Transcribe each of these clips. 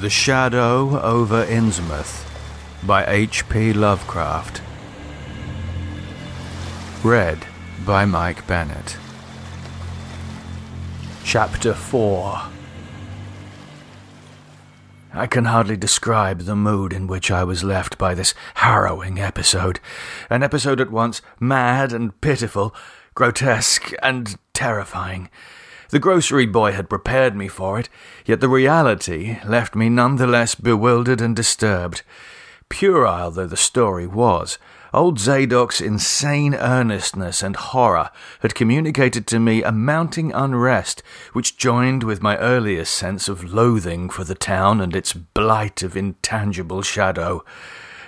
The Shadow Over Innsmouth by H.P. Lovecraft. Read by Mike Bennett. Chapter 4 I can hardly describe the mood in which I was left by this harrowing episode. An episode at once mad and pitiful, grotesque and terrifying. The grocery boy had prepared me for it, yet the reality left me none the less bewildered and disturbed. Puerile though the story was, old Zadok's insane earnestness and horror had communicated to me a mounting unrest which joined with my earlier sense of loathing for the town and its blight of intangible shadow.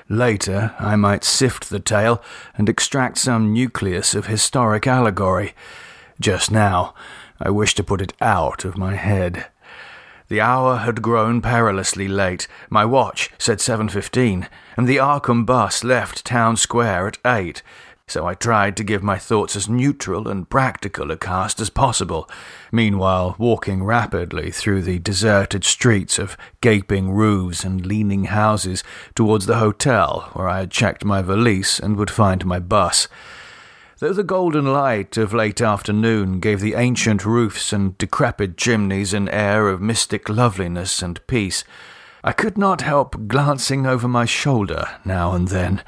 Later, I might sift the tale and extract some nucleus of historic allegory. Just now, I wished to put it out of my head. The hour had grown perilously late. My watch said 7.15, and the Arkham bus left Town Square at 8, so I tried to give my thoughts as neutral and practical a cast as possible, meanwhile walking rapidly through the deserted streets of gaping roofs and leaning houses towards the hotel where I had checked my valise and would find my bus. Though the golden light of late afternoon gave the ancient roofs and decrepit chimneys an air of mystic loveliness and peace, I could not help glancing over my shoulder now and then.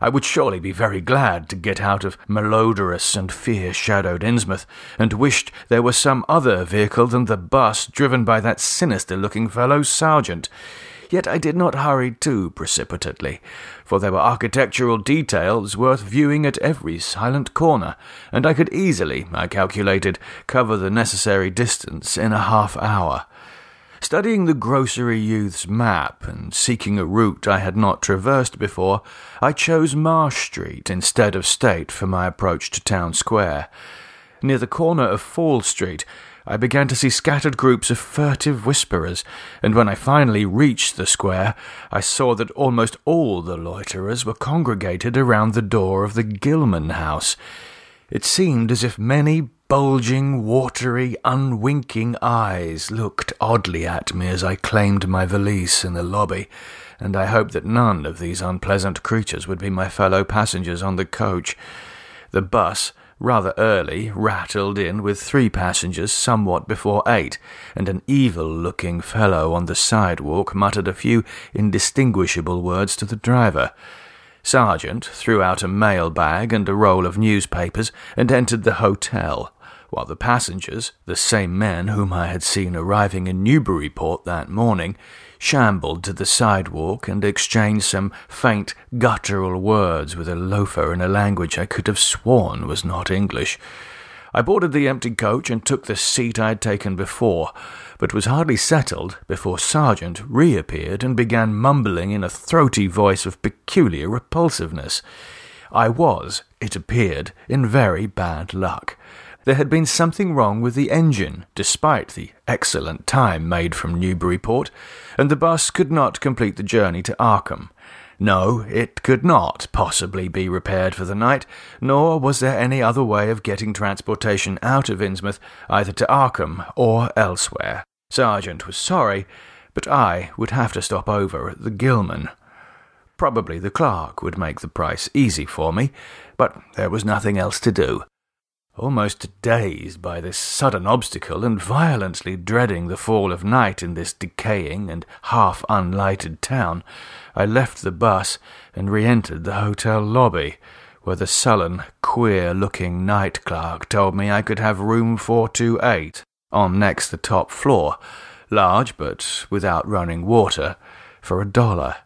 I would surely be very glad to get out of malodorous and fear shadowed Innsmouth, and wished there were some other vehicle than the bus driven by that sinister looking fellow sergeant yet I did not hurry too precipitately, for there were architectural details worth viewing at every silent corner, and I could easily, I calculated, cover the necessary distance in a half hour. Studying the grocery youth's map and seeking a route I had not traversed before, I chose Marsh Street instead of State for my approach to Town Square. Near the corner of Fall Street, I began to see scattered groups of furtive whisperers, and when I finally reached the square, I saw that almost all the loiterers were congregated around the door of the Gilman house. It seemed as if many bulging, watery, unwinking eyes looked oddly at me as I claimed my valise in the lobby, and I hoped that none of these unpleasant creatures would be my fellow passengers on the coach. The bus, rather early, rattled in with three passengers somewhat before eight, and an evil-looking fellow on the sidewalk muttered a few indistinguishable words to the driver. Sergeant threw out a mail bag and a roll of newspapers and entered the hotel, while the passengers, the same men whom I had seen arriving in Newburyport that morning, shambled to the sidewalk and exchanged some faint guttural words with a loafer in a language I could have sworn was not English. I boarded the empty coach and took the seat I had taken before, but was hardly settled before Sergeant reappeared and began mumbling in a throaty voice of peculiar repulsiveness. I was, it appeared, in very bad luck. There had been something wrong with the engine, despite the excellent time made from Newburyport and the bus could not complete the journey to Arkham. No, it could not possibly be repaired for the night, nor was there any other way of getting transportation out of Innsmouth, either to Arkham or elsewhere. Sergeant was sorry, but I would have to stop over at the Gilman. Probably the clerk would make the price easy for me, but there was nothing else to do almost dazed by this sudden obstacle and violently dreading the fall of night in this decaying and half unlighted town, I left the bus and re entered the hotel lobby, where the sullen, queer looking night clerk told me I could have room 428 on next the top floor, large but without running water, for a dollar.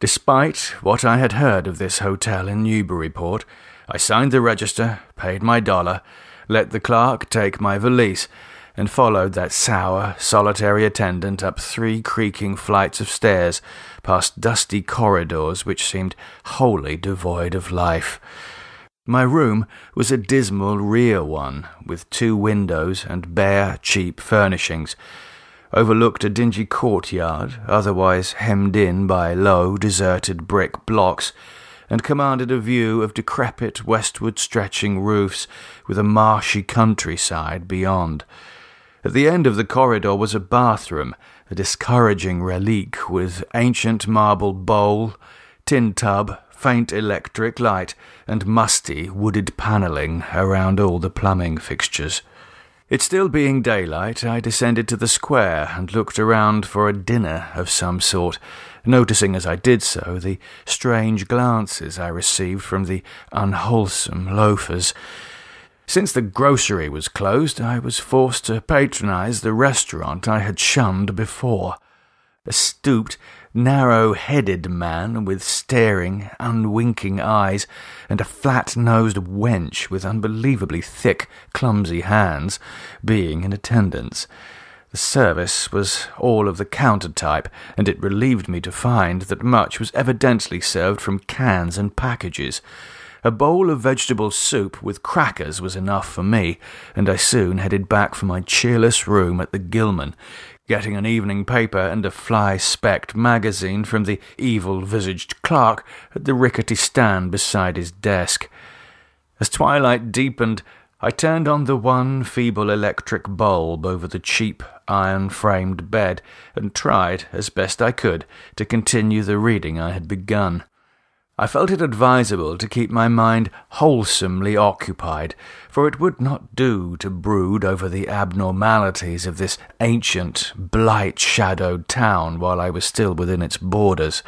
Despite what I had heard of this hotel in Newburyport, I signed the register, paid my dollar, let the clerk take my valise, and followed that sour, solitary attendant up three creaking flights of stairs, past dusty corridors which seemed wholly devoid of life. My room was a dismal rear one, with two windows and bare, cheap furnishings. Overlooked a dingy courtyard, otherwise hemmed in by low, deserted brick blocks, and commanded a view of decrepit westward stretching roofs with a marshy countryside beyond. At the end of the corridor was a bathroom, a discouraging relique with ancient marble bowl, tin tub, faint electric light, and musty wooded panelling around all the plumbing fixtures. It still being daylight, I descended to the square and looked around for a dinner of some sort, noticing as I did so the strange glances I received from the unwholesome loafers. Since the grocery was closed, I was forced to patronize the restaurant I had shunned before. Stooped, narrow headed man with staring, unwinking eyes, and a flat nosed wench with unbelievably thick, clumsy hands, being in attendance. The service was all of the counter type, and it relieved me to find that much was evidently served from cans and packages. A bowl of vegetable soup with crackers was enough for me, and I soon headed back for my cheerless room at the Gilman getting an evening paper and a fly specked magazine from the evil visaged clerk at the rickety stand beside his desk. As twilight deepened, I turned on the one feeble electric bulb over the cheap iron framed bed and tried, as best I could, to continue the reading I had begun. I felt it advisable to keep my mind wholesomely occupied, for it would not do to brood over the abnormalities of this ancient, blight-shadowed town while I was still within its borders.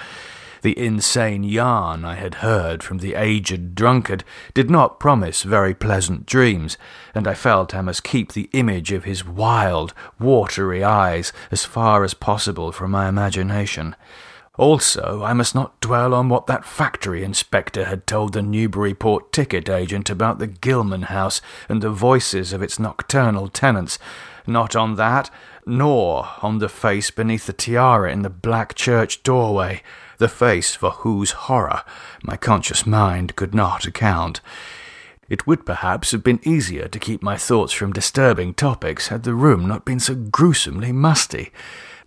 The insane yarn I had heard from the aged drunkard did not promise very pleasant dreams, and I felt I must keep the image of his wild, watery eyes as far as possible from my imagination. Also, I must not dwell on what that factory inspector had told the Newburyport ticket agent about the Gilman house and the voices of its nocturnal tenants, not on that, nor on the face beneath the tiara in the black church doorway, the face for whose horror my conscious mind could not account. It would perhaps have been easier to keep my thoughts from disturbing topics had the room not been so gruesomely musty.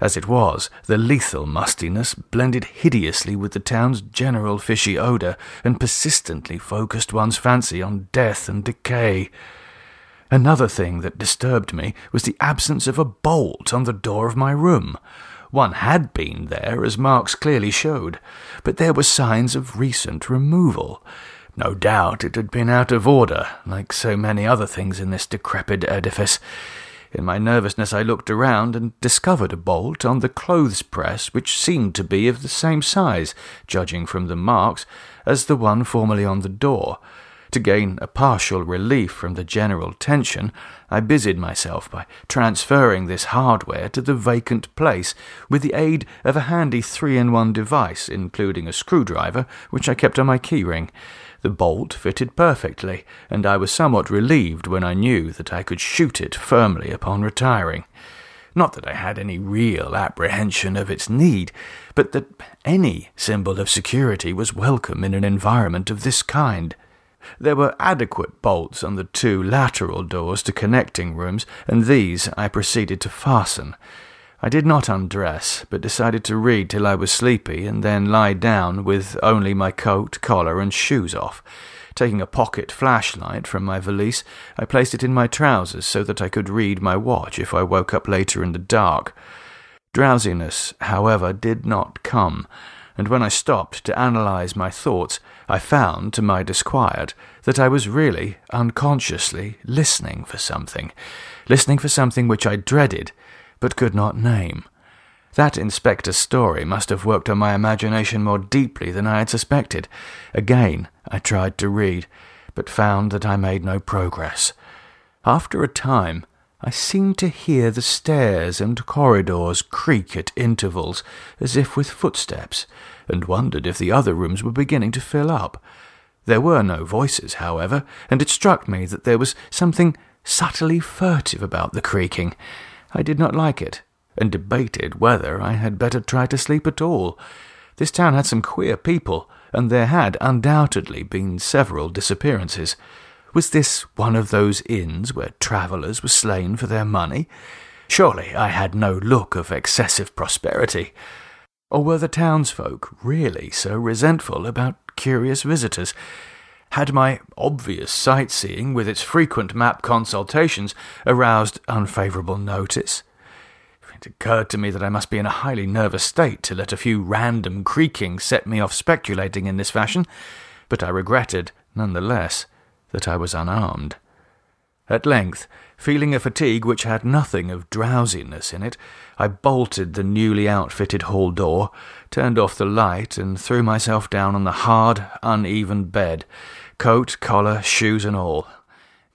As it was, the lethal mustiness blended hideously with the town's general fishy odour and persistently focused one's fancy on death and decay. Another thing that disturbed me was the absence of a bolt on the door of my room. One had been there, as marks clearly showed, but there were signs of recent removal. No doubt it had been out of order, like so many other things in this decrepit edifice. In my nervousness, I looked around and discovered a bolt on the clothes press which seemed to be of the same size, judging from the marks, as the one formerly on the door. To gain a partial relief from the general tension, I busied myself by transferring this hardware to the vacant place with the aid of a handy three in one device, including a screwdriver, which I kept on my keyring. The bolt fitted perfectly, and I was somewhat relieved when I knew that I could shoot it firmly upon retiring. Not that I had any real apprehension of its need, but that any symbol of security was welcome in an environment of this kind. There were adequate bolts on the two lateral doors to connecting rooms, and these I proceeded to fasten. I did not undress, but decided to read till I was sleepy and then lie down with only my coat, collar, and shoes off. Taking a pocket flashlight from my valise, I placed it in my trousers so that I could read my watch if I woke up later in the dark. Drowsiness, however, did not come, and when I stopped to analyse my thoughts, I found, to my disquiet, that I was really, unconsciously, listening for something. Listening for something which I dreaded but could not name. That inspector's story must have worked on my imagination more deeply than I had suspected. Again, I tried to read, but found that I made no progress. After a time, I seemed to hear the stairs and corridors creak at intervals, as if with footsteps, and wondered if the other rooms were beginning to fill up. There were no voices, however, and it struck me that there was something subtly furtive about the creaking. I did not like it, and debated whether I had better try to sleep at all. This town had some queer people, and there had undoubtedly been several disappearances. Was this one of those inns where travellers were slain for their money? Surely I had no look of excessive prosperity. Or were the townsfolk really so resentful about curious visitors? had my obvious sightseeing, with its frequent map consultations, aroused unfavourable notice? It occurred to me that I must be in a highly nervous state to let a few random creakings set me off speculating in this fashion, but I regretted, none the less, that I was unarmed. At length, feeling a fatigue which had nothing of drowsiness in it, I bolted the newly outfitted hall door, turned off the light, and threw myself down on the hard, uneven bed, coat, collar, shoes, and all.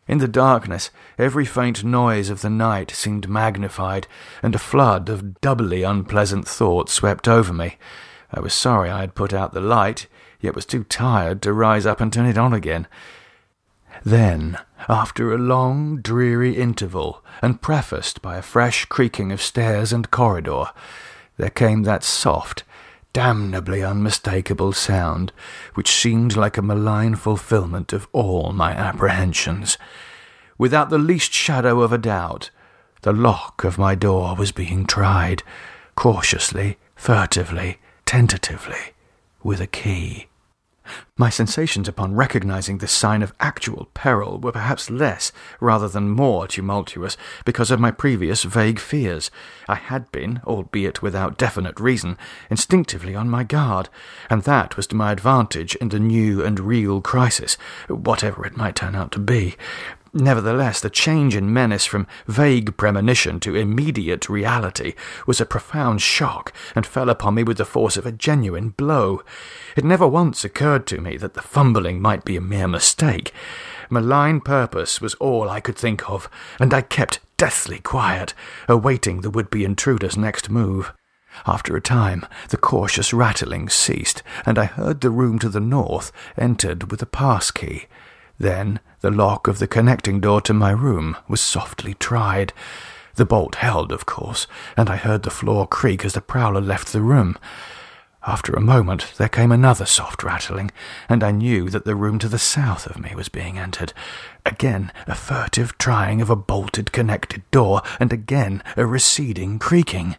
In the darkness, every faint noise of the night seemed magnified, and a flood of doubly unpleasant thoughts swept over me. I was sorry I had put out the light, yet was too tired to rise up and turn it on again. Then, after a long, dreary interval, and prefaced by a fresh creaking of stairs and corridor, there came that soft, damnably unmistakable sound, which seemed like a malign fulfilment of all my apprehensions. Without the least shadow of a doubt, the lock of my door was being tried, cautiously, furtively, tentatively, with a key. My sensations upon recognizing this sign of actual peril were perhaps less rather than more tumultuous because of my previous vague fears. I had been, albeit without definite reason, instinctively on my guard, and that was to my advantage in the new and real crisis, whatever it might turn out to be. Nevertheless, the change in menace from vague premonition to immediate reality was a profound shock and fell upon me with the force of a genuine blow. It never once occurred to me that the fumbling might be a mere mistake. Malign purpose was all I could think of, and I kept deathly quiet, awaiting the would-be intruder's next move. After a time, the cautious rattling ceased, and I heard the room to the north entered with a pass key. Then the lock of the connecting door to my room was softly tried. The bolt held, of course, and I heard the floor creak as the prowler left the room. After a moment, there came another soft rattling, and I knew that the room to the south of me was being entered. Again, a furtive trying of a bolted connected door, and again, a receding creaking.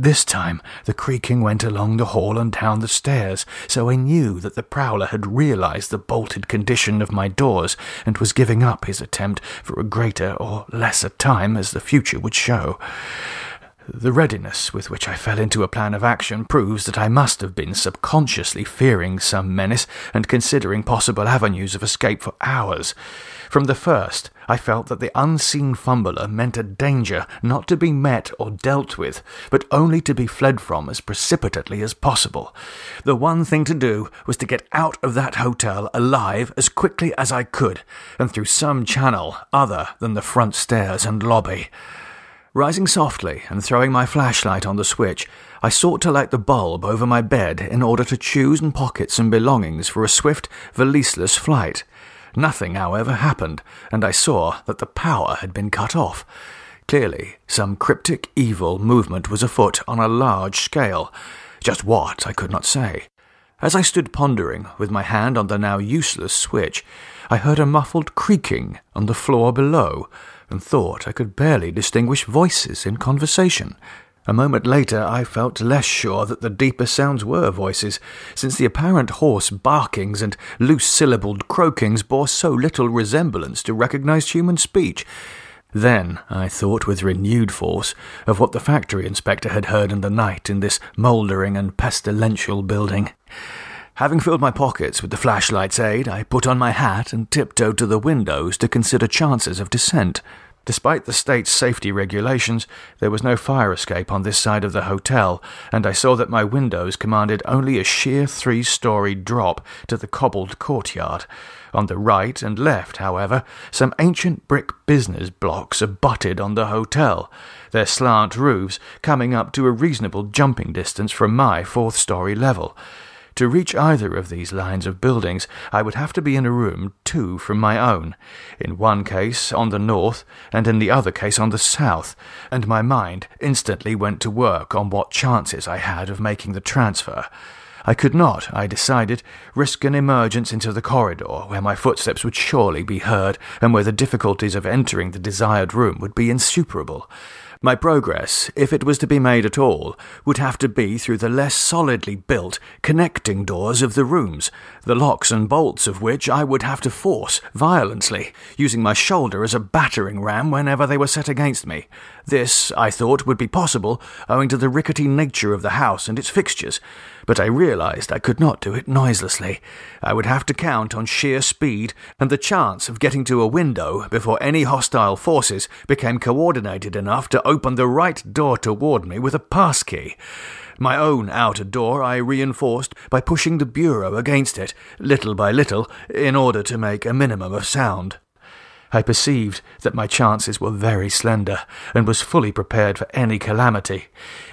This time the creaking went along the hall and down the stairs, so I knew that the prowler had realized the bolted condition of my doors and was giving up his attempt for a greater or lesser time as the future would show. The readiness with which I fell into a plan of action proves that I must have been subconsciously fearing some menace and considering possible avenues of escape for hours. From the first, I felt that the unseen fumbler meant a danger not to be met or dealt with, but only to be fled from as precipitately as possible. The one thing to do was to get out of that hotel alive as quickly as I could, and through some channel other than the front stairs and lobby. Rising softly and throwing my flashlight on the switch, I sought to light the bulb over my bed in order to choose and pocket some belongings for a swift, valiseless flight. Nothing, however, happened, and I saw that the power had been cut off. Clearly, some cryptic evil movement was afoot on a large scale. Just what, I could not say. As I stood pondering, with my hand on the now useless switch, I heard a muffled creaking on the floor below, and thought I could barely distinguish voices in conversation. A moment later, I felt less sure that the deeper sounds were voices, since the apparent hoarse barkings and loose syllabled croakings bore so little resemblance to recognized human speech. Then I thought with renewed force of what the factory inspector had heard in the night in this mouldering and pestilential building. Having filled my pockets with the flashlight's aid, I put on my hat and tiptoed to the windows to consider chances of descent. Despite the state's safety regulations, there was no fire escape on this side of the hotel, and I saw that my windows commanded only a sheer three story drop to the cobbled courtyard. On the right and left, however, some ancient brick business blocks abutted on the hotel, their slant roofs coming up to a reasonable jumping distance from my fourth story level. To reach either of these lines of buildings, I would have to be in a room two from my own, in one case on the north, and in the other case on the south, and my mind instantly went to work on what chances I had of making the transfer. I could not, I decided, risk an emergence into the corridor where my footsteps would surely be heard and where the difficulties of entering the desired room would be insuperable. My progress, if it was to be made at all, would have to be through the less solidly built connecting doors of the rooms, the locks and bolts of which I would have to force violently, using my shoulder as a battering ram whenever they were set against me. This, I thought, would be possible owing to the rickety nature of the house and its fixtures but I realized I could not do it noiselessly. I would have to count on sheer speed and the chance of getting to a window before any hostile forces became coordinated enough to open the right door toward me with a passkey. My own outer door I reinforced by pushing the bureau against it, little by little, in order to make a minimum of sound. I perceived that my chances were very slender, and was fully prepared for any calamity.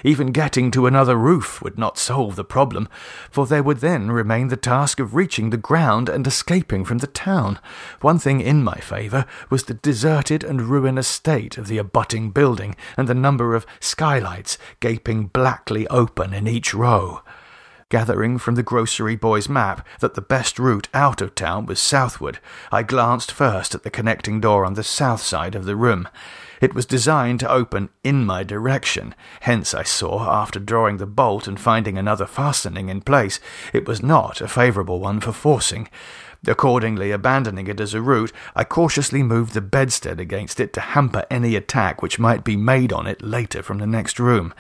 Even getting to another roof would not solve the problem, for there would then remain the task of reaching the ground and escaping from the town. One thing in my favour was the deserted and ruinous state of the abutting building, and the number of skylights gaping blackly open in each row. Gathering from the grocery boy's map that the best route out of town was southward, I glanced first at the connecting door on the south side of the room. It was designed to open in my direction, hence I saw, after drawing the bolt and finding another fastening in place, it was not a favourable one for forcing. Accordingly, abandoning it as a route, I cautiously moved the bedstead against it to hamper any attack which might be made on it later from the next room.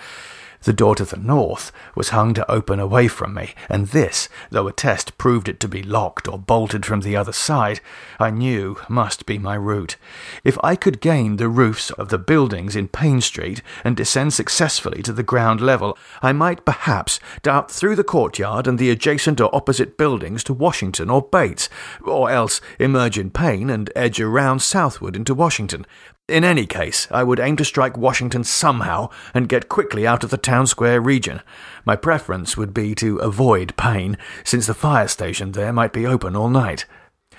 The door to the north was hung to open away from me, and this, though a test proved it to be locked or bolted from the other side, I knew must be my route. If I could gain the roofs of the buildings in Payne Street and descend successfully to the ground level, I might perhaps dart through the courtyard and the adjacent or opposite buildings to Washington or Bates, or else emerge in Payne and edge around southward into Washington. In any case, I would aim to strike Washington somehow and get quickly out of the town square region. My preference would be to avoid Payne, since the fire station there might be open all night.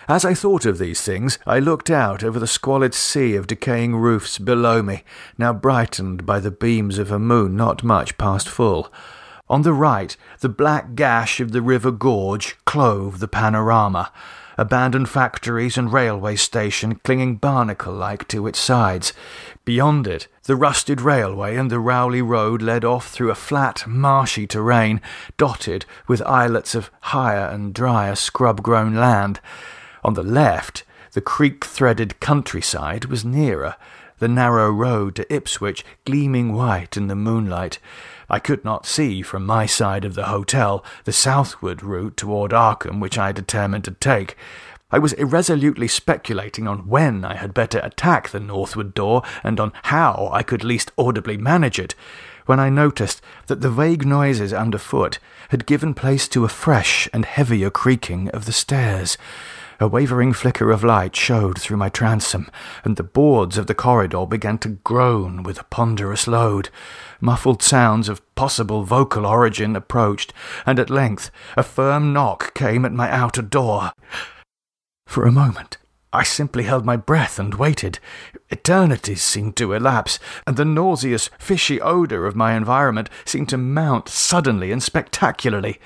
As I thought of these things, I looked out over the squalid sea of decaying roofs below me, now brightened by the beams of a moon not much past full. On the right, the black gash of the river gorge clove the panorama abandoned factories and railway station clinging barnacle like to its sides. Beyond it, the rusted railway and the Rowley Road led off through a flat, marshy terrain, dotted with islets of higher and drier scrub grown land. On the left, the creek threaded countryside was nearer, the narrow road to Ipswich gleaming white in the moonlight. I could not see from my side of the hotel the southward route toward Arkham which I determined to take. I was irresolutely speculating on when I had better attack the northward door and on how I could least audibly manage it, when I noticed that the vague noises underfoot had given place to a fresh and heavier creaking of the stairs. A wavering flicker of light showed through my transom, and the boards of the corridor began to groan with a ponderous load. Muffled sounds of possible vocal origin approached, and at length a firm knock came at my outer door. For a moment, I simply held my breath and waited. Eternities seemed to elapse, and the nauseous, fishy odour of my environment seemed to mount suddenly and spectacularly.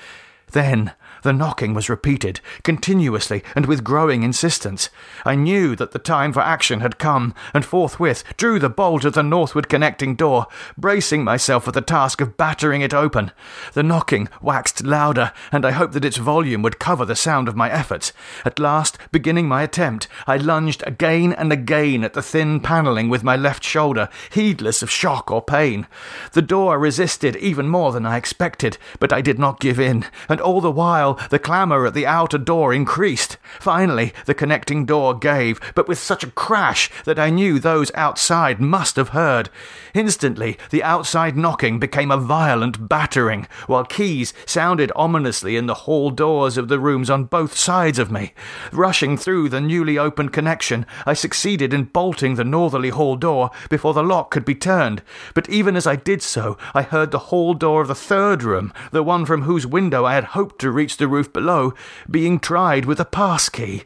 Then the knocking was repeated, continuously and with growing insistence. I knew that the time for action had come, and forthwith drew the bolt of the northward connecting door, bracing myself for the task of battering it open. The knocking waxed louder, and I hoped that its volume would cover the sound of my efforts. At last, beginning my attempt, I lunged again and again at the thin panelling with my left shoulder, heedless of shock or pain. The door resisted even more than I expected, but I did not give in, and all the while the clamour at the outer door increased. Finally, the connecting door gave, but with such a crash that I knew those outside must have heard. Instantly, the outside knocking became a violent battering, while keys sounded ominously in the hall doors of the rooms on both sides of me. Rushing through the newly opened connection, I succeeded in bolting the northerly hall door before the lock could be turned, but even as I did so, I heard the hall door of the third room, the one from whose window I had hoped to reach the roof below, being tried with a pass key.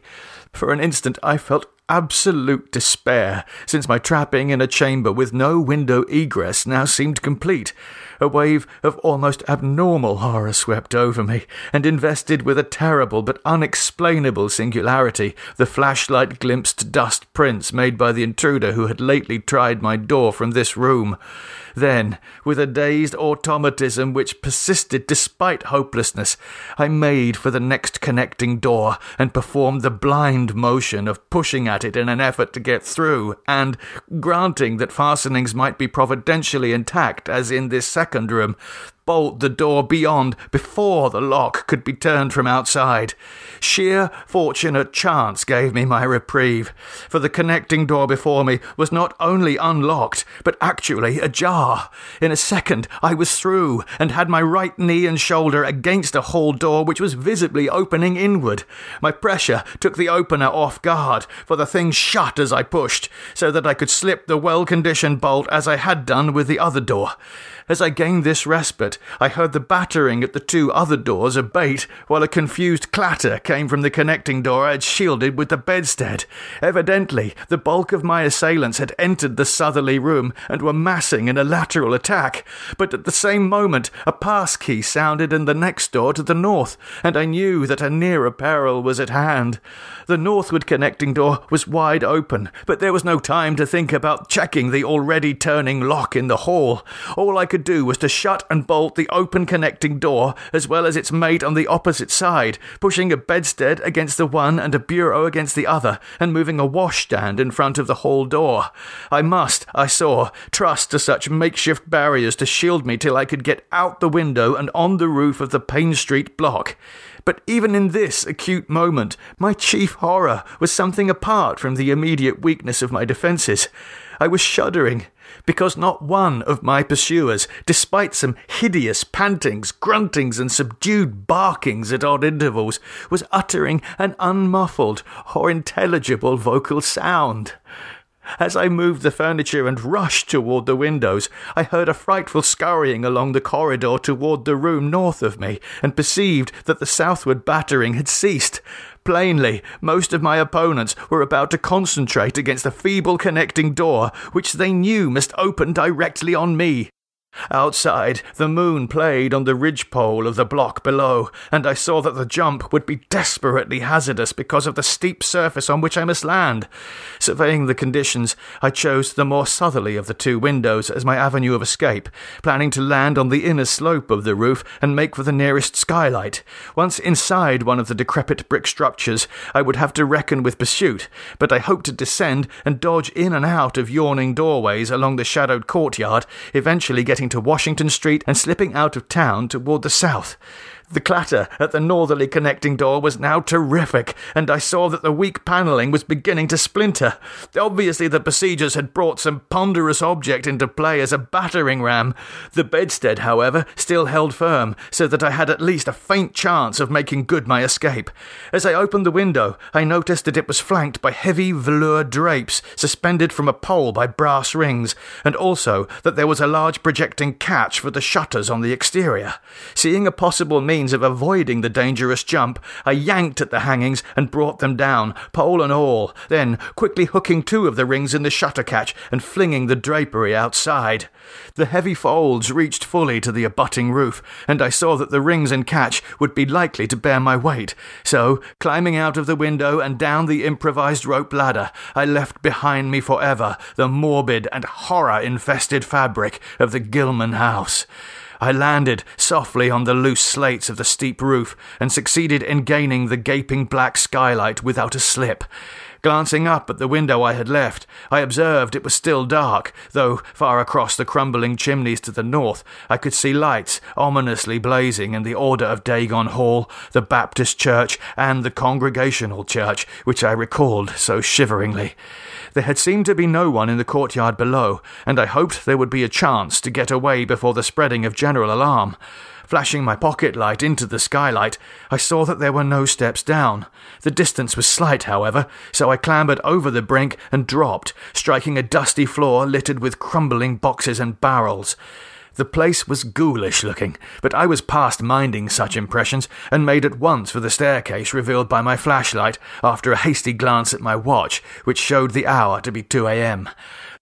For an instant I felt absolute despair, since my trapping in a chamber with no window egress now seemed complete a wave of almost abnormal horror swept over me, and invested with a terrible but unexplainable singularity the flashlight glimpsed dust prints made by the intruder who had lately tried my door from this room. Then, with a dazed automatism which persisted despite hopelessness, I made for the next connecting door and performed the blind motion of pushing at it in an effort to get through, and, granting that fastenings might be providentially intact, as in this second under him bolt the door beyond before the lock could be turned from outside. Sheer fortunate chance gave me my reprieve, for the connecting door before me was not only unlocked, but actually ajar. In a second, I was through and had my right knee and shoulder against a hall door which was visibly opening inward. My pressure took the opener off guard, for the thing shut as I pushed, so that I could slip the well conditioned bolt as I had done with the other door. As I gained this respite, I heard the battering at the two other doors abate while a confused clatter came from the connecting door I had shielded with the bedstead. Evidently, the bulk of my assailants had entered the southerly room and were massing in a lateral attack, but at the same moment a pass key sounded in the next door to the north, and I knew that a nearer peril was at hand. The northward connecting door was wide open, but there was no time to think about checking the already turning lock in the hall. All I could do was to shut and bolt bolt the open connecting door as well as its mate on the opposite side, pushing a bedstead against the one and a bureau against the other, and moving a washstand in front of the hall door. I must, I saw, trust to such makeshift barriers to shield me till I could get out the window and on the roof of the Payne Street block. But even in this acute moment, my chief horror was something apart from the immediate weakness of my defences. I was shuddering because not one of my pursuers, despite some hideous pantings, gruntings, and subdued barkings at odd intervals, was uttering an unmuffled or intelligible vocal sound. As I moved the furniture and rushed toward the windows, I heard a frightful scurrying along the corridor toward the room north of me, and perceived that the southward battering had ceased. Plainly, most of my opponents were about to concentrate against the feeble connecting door, which they knew must open directly on me. Outside, the moon played on the ridgepole of the block below, and I saw that the jump would be desperately hazardous because of the steep surface on which I must land. Surveying the conditions, I chose the more southerly of the two windows as my avenue of escape, planning to land on the inner slope of the roof and make for the nearest skylight. Once inside one of the decrepit brick structures, I would have to reckon with pursuit, but I hoped to descend and dodge in and out of yawning doorways along the shadowed courtyard, eventually getting to Washington Street and slipping out of town toward the south. The clatter at the northerly connecting door was now terrific, and I saw that the weak panelling was beginning to splinter. Obviously, the besiegers had brought some ponderous object into play as a battering ram. The bedstead, however, still held firm, so that I had at least a faint chance of making good my escape. As I opened the window, I noticed that it was flanked by heavy velour drapes suspended from a pole by brass rings, and also that there was a large projecting catch for the shutters on the exterior. Seeing a possible means means of avoiding the dangerous jump, I yanked at the hangings and brought them down, pole and all, then quickly hooking two of the rings in the shutter catch and flinging the drapery outside. The heavy folds reached fully to the abutting roof, and I saw that the rings and catch would be likely to bear my weight, so, climbing out of the window and down the improvised rope ladder, I left behind me forever the morbid and horror infested fabric of the Gilman house. I landed softly on the loose slates of the steep roof and succeeded in gaining the gaping black skylight without a slip. Glancing up at the window I had left, I observed it was still dark, though far across the crumbling chimneys to the north I could see lights ominously blazing in the order of Dagon Hall, the Baptist Church, and the Congregational Church, which I recalled so shiveringly. There had seemed to be no one in the courtyard below, and I hoped there would be a chance to get away before the spreading of general alarm. Flashing my pocket light into the skylight, I saw that there were no steps down. The distance was slight, however, so I clambered over the brink and dropped, striking a dusty floor littered with crumbling boxes and barrels. The place was ghoulish looking, but I was past minding such impressions and made at once for the staircase revealed by my flashlight after a hasty glance at my watch, which showed the hour to be 2 a.m.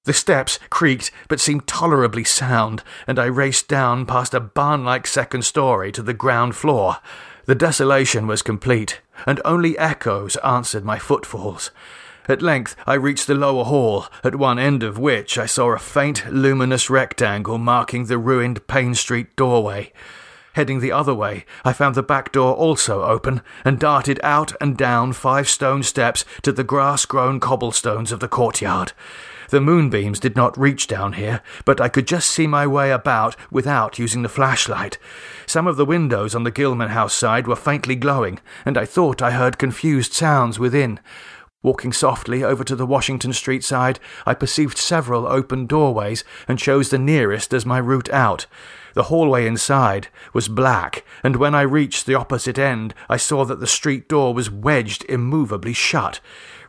The steps creaked but seemed tolerably sound, and I raced down past a barn like second story to the ground floor. The desolation was complete, and only echoes answered my footfalls. At length I reached the lower hall, at one end of which I saw a faint luminous rectangle marking the ruined Payne Street doorway. Heading the other way, I found the back door also open, and darted out and down five stone steps to the grass grown cobblestones of the courtyard. The moonbeams did not reach down here, but I could just see my way about without using the flashlight. Some of the windows on the Gilman house side were faintly glowing, and I thought I heard confused sounds within. Walking softly over to the Washington Street side, I perceived several open doorways and chose the nearest as my route out. The hallway inside was black, and when I reached the opposite end, I saw that the street door was wedged immovably shut.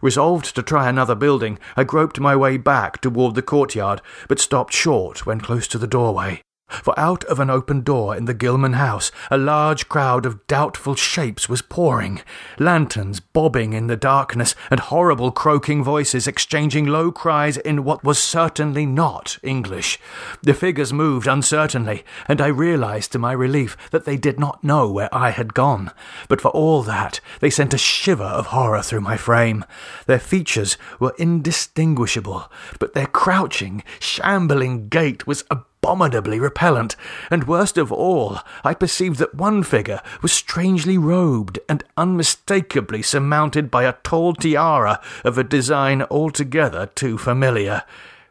Resolved to try another building, I groped my way back toward the courtyard, but stopped short when close to the doorway. For out of an open door in the Gilman house, a large crowd of doubtful shapes was pouring, lanterns bobbing in the darkness, and horrible croaking voices exchanging low cries in what was certainly not English. The figures moved uncertainly, and I realized to my relief that they did not know where I had gone. But for all that, they sent a shiver of horror through my frame. Their features were indistinguishable, but their crouching, shambling gait was a abominably repellent, and worst of all, I perceived that one figure was strangely robed and unmistakably surmounted by a tall tiara of a design altogether too familiar.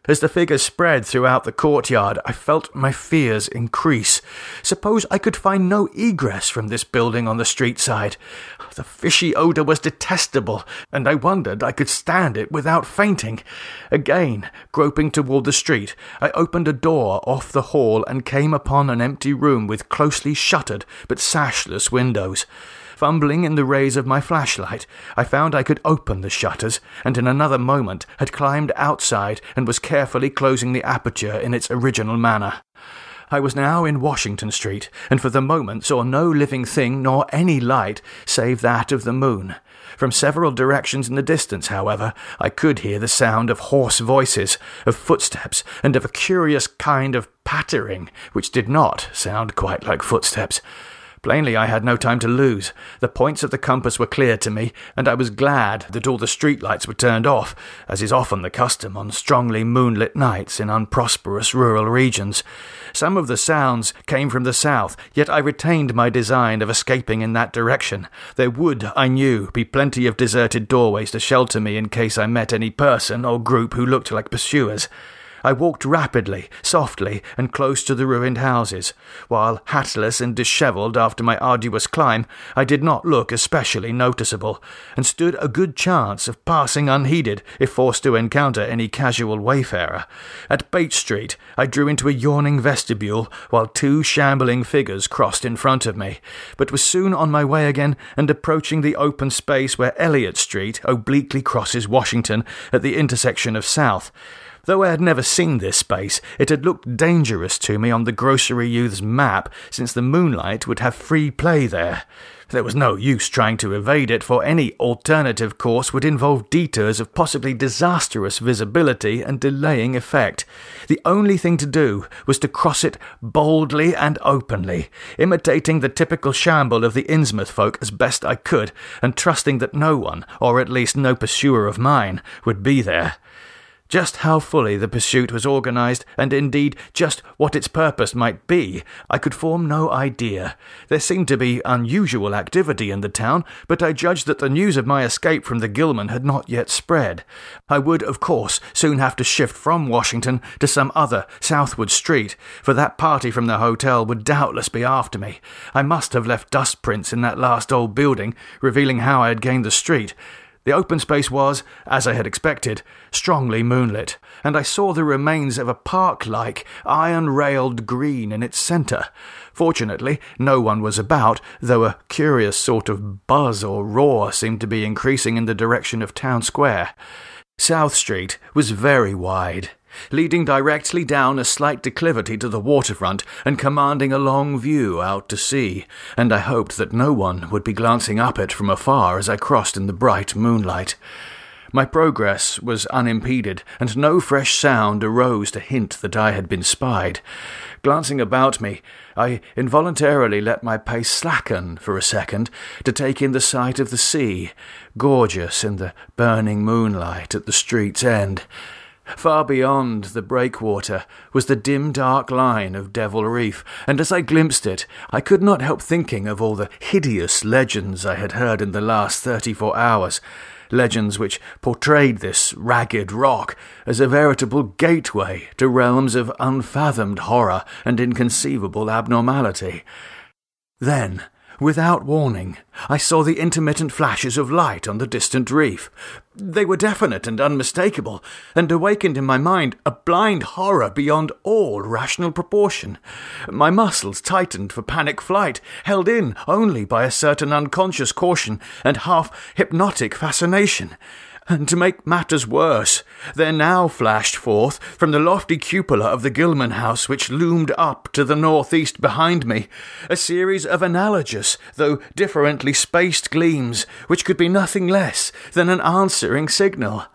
As the figure spread throughout the courtyard, I felt my fears increase. Suppose I could find no egress from this building on the street side. The fishy odour was detestable, and I wondered I could stand it without fainting. Again, groping toward the street, I opened a door off the hall and came upon an empty room with closely shuttered but sashless windows. Fumbling in the rays of my flashlight, I found I could open the shutters, and in another moment had climbed outside and was carefully closing the aperture in its original manner. I was now in Washington Street, and for the moment saw no living thing nor any light save that of the moon. From several directions in the distance, however, I could hear the sound of hoarse voices, of footsteps, and of a curious kind of pattering, which did not sound quite like footsteps. Plainly, I had no time to lose. The points of the compass were clear to me, and I was glad that all the street lights were turned off, as is often the custom on strongly moonlit nights in unprosperous rural regions. Some of the sounds came from the south, yet I retained my design of escaping in that direction. There would, I knew, be plenty of deserted doorways to shelter me in case I met any person or group who looked like pursuers. I walked rapidly, softly, and close to the ruined houses. While hatless and dishevelled after my arduous climb, I did not look especially noticeable, and stood a good chance of passing unheeded if forced to encounter any casual wayfarer. At Bates Street, I drew into a yawning vestibule while two shambling figures crossed in front of me, but was soon on my way again and approaching the open space where Elliott Street obliquely crosses Washington at the intersection of South. Though I had never seen this space, it had looked dangerous to me on the grocery youth's map, since the moonlight would have free play there. There was no use trying to evade it, for any alternative course would involve detours of possibly disastrous visibility and delaying effect. The only thing to do was to cross it boldly and openly, imitating the typical shamble of the Innsmouth folk as best I could, and trusting that no one, or at least no pursuer of mine, would be there. Just how fully the pursuit was organized, and indeed just what its purpose might be, I could form no idea. There seemed to be unusual activity in the town, but I judged that the news of my escape from the Gilman had not yet spread. I would, of course, soon have to shift from Washington to some other southward street, for that party from the hotel would doubtless be after me. I must have left dust prints in that last old building, revealing how I had gained the street. The open space was, as I had expected, strongly moonlit, and I saw the remains of a park like, iron railed green in its centre. Fortunately, no one was about, though a curious sort of buzz or roar seemed to be increasing in the direction of Town Square. South Street was very wide, leading directly down a slight declivity to the waterfront and commanding a long view out to sea, and I hoped that no one would be glancing up it from afar as I crossed in the bright moonlight. My progress was unimpeded, and no fresh sound arose to hint that I had been spied. Glancing about me, I involuntarily let my pace slacken for a second to take in the sight of the sea, gorgeous in the burning moonlight at the street's end. Far beyond the breakwater was the dim dark line of Devil Reef, and as I glimpsed it, I could not help thinking of all the hideous legends I had heard in the last thirty four hours, legends which portrayed this ragged rock as a veritable gateway to realms of unfathomed horror and inconceivable abnormality. Then Without warning, I saw the intermittent flashes of light on the distant reef. They were definite and unmistakable, and awakened in my mind a blind horror beyond all rational proportion. My muscles tightened for panic flight, held in only by a certain unconscious caution and half hypnotic fascination. And to make matters worse, there now flashed forth from the lofty cupola of the Gilman house, which loomed up to the northeast behind me, a series of analogous, though differently spaced gleams, which could be nothing less than an answering signal.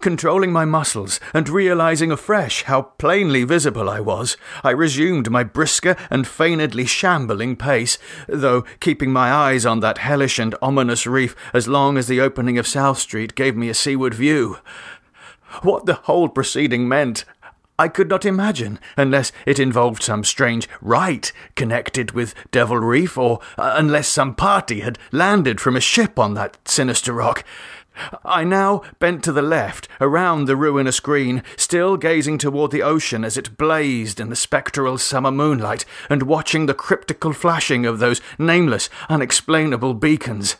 Controlling my muscles and realizing afresh how plainly visible I was, I resumed my brisker and feignedly shambling pace, though keeping my eyes on that hellish and ominous reef as long as the opening of South Street gave me a seaward view. What the whole proceeding meant, I could not imagine, unless it involved some strange rite connected with Devil Reef, or uh, unless some party had landed from a ship on that sinister rock. I now bent to the left, around the ruinous green, still gazing toward the ocean as it blazed in the spectral summer moonlight, and watching the cryptical flashing of those nameless, unexplainable beacons.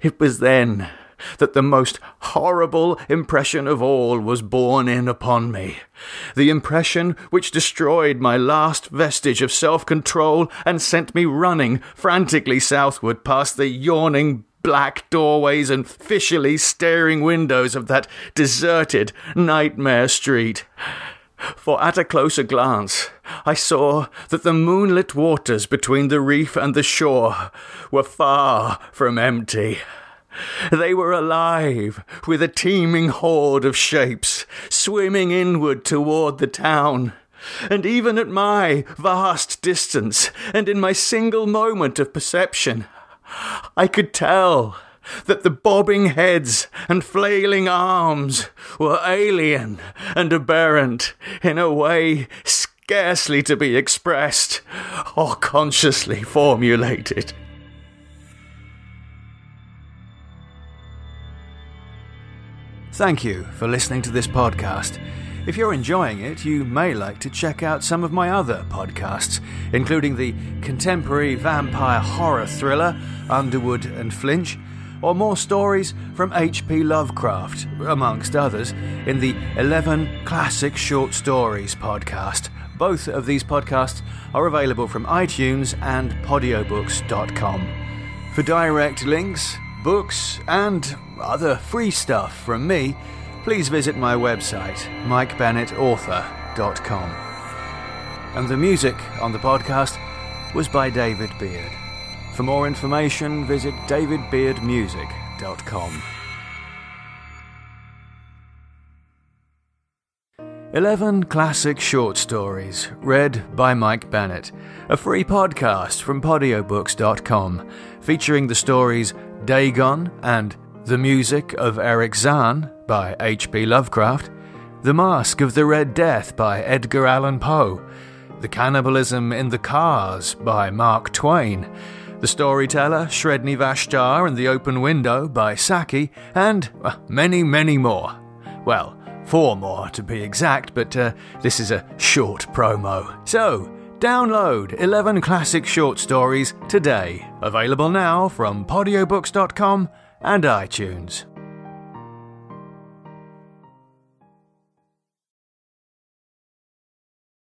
It was then that the most horrible impression of all was borne in upon me. The impression which destroyed my last vestige of self control and sent me running frantically southward past the yawning black doorways and fishily staring windows of that deserted nightmare street. For at a closer glance, I saw that the moonlit waters between the reef and the shore were far from empty. They were alive with a teeming horde of shapes swimming inward toward the town. And even at my vast distance, and in my single moment of perception, I could tell that the bobbing heads and flailing arms were alien and aberrant in a way scarcely to be expressed or consciously formulated. Thank you for listening to this podcast. If you're enjoying it, you may like to check out some of my other podcasts, including the contemporary vampire horror thriller Underwood and Flinch, or more stories from H.P. Lovecraft, amongst others, in the 11 Classic Short Stories podcast. Both of these podcasts are available from iTunes and podiobooks.com. For direct links, books, and other free stuff from me, please visit my website, mikebennettauthor.com. And the music on the podcast was by David Beard. For more information, visit davidbeardmusic.com. 11 Classic Short Stories, read by Mike Bennett, a free podcast from podiobooks.com, featuring the stories Dagon and The Music of Eric Zahn by H.P. Lovecraft, The Mask of the Red Death by Edgar Allan Poe, The Cannibalism in the Cars by Mark Twain, The Storyteller, Shredni Vashtar and the Open Window by Saki, and many, many more. Well, four more to be exact, but uh, this is a short promo. So, Download 11 classic short stories today. Available now from podiobooks.com and iTunes.